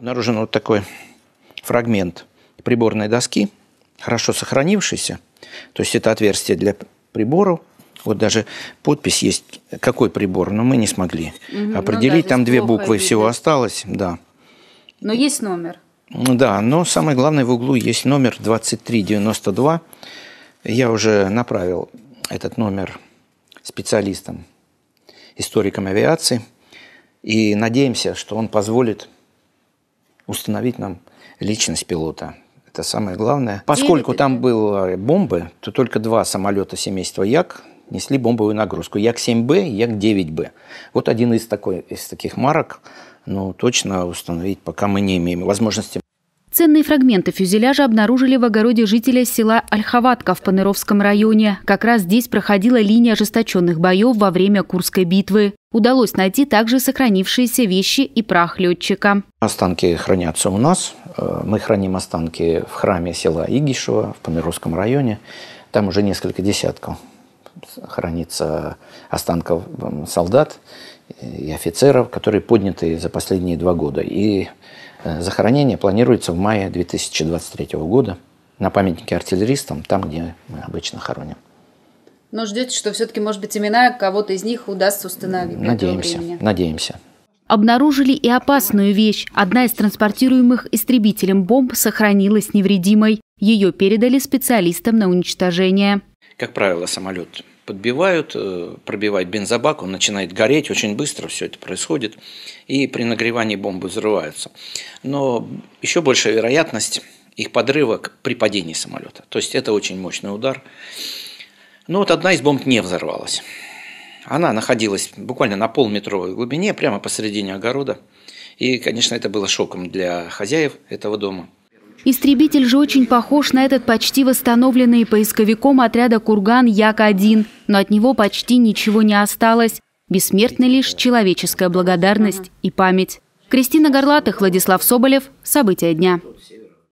обнаружен вот такой фрагмент приборной доски, хорошо сохранившийся. То есть это отверстие для приборов. Вот даже подпись есть, какой прибор, но мы не смогли угу, определить. Ну да, Там две буквы видно. всего осталось, да. Но есть номер. Ну да, но самое главное, в углу есть номер 2392. Я уже направил этот номер специалистам, историкам авиации, и надеемся, что он позволит установить нам личность пилота. Это самое главное. Поскольку там были бомбы, то только два самолета семейства Як несли бомбовую нагрузку. Як-7Б и Як-9Б. Вот один из, такой, из таких марок, но ну, точно установить пока мы не имеем возможности Ценные фрагменты фюзеляжа обнаружили в огороде жителя села Ольховатка в Панеровском районе. Как раз здесь проходила линия ожесточенных боев во время Курской битвы. Удалось найти также сохранившиеся вещи и прах летчика. Останки хранятся у нас. Э, мы храним останки в храме села Игишева в Панеровском районе. Там уже несколько десятков хранится останков эм, солдат и офицеров, которые подняты за последние два года. И Э, захоронение планируется в мае 2023 года на памятнике артиллеристам, там, где мы обычно хороним. Но ждете, что все-таки, может быть, имена кого-то из них удастся установить? Надеемся, надеемся обнаружили и опасную вещь. Одна из транспортируемых истребителем бомб сохранилась невредимой. Ее передали специалистам на уничтожение. Как правило, самолет подбивают, э, пробивает бензобак, он начинает гореть, очень быстро все это происходит, и при нагревании бомбы взрываются. Но еще большая вероятность их подрыва при падении самолета. То есть это очень мощный удар. Но вот одна из бомб не взорвалась. Она находилась буквально на полметровой глубине, прямо посередине огорода. И, конечно, это было шоком для хозяев этого дома – Истребитель же очень похож на этот почти восстановленный поисковиком отряда «Курган» Як-1, но от него почти ничего не осталось. Бессмертна лишь человеческая благодарность и память. Кристина Горлатых, Владислав Соболев. События дня.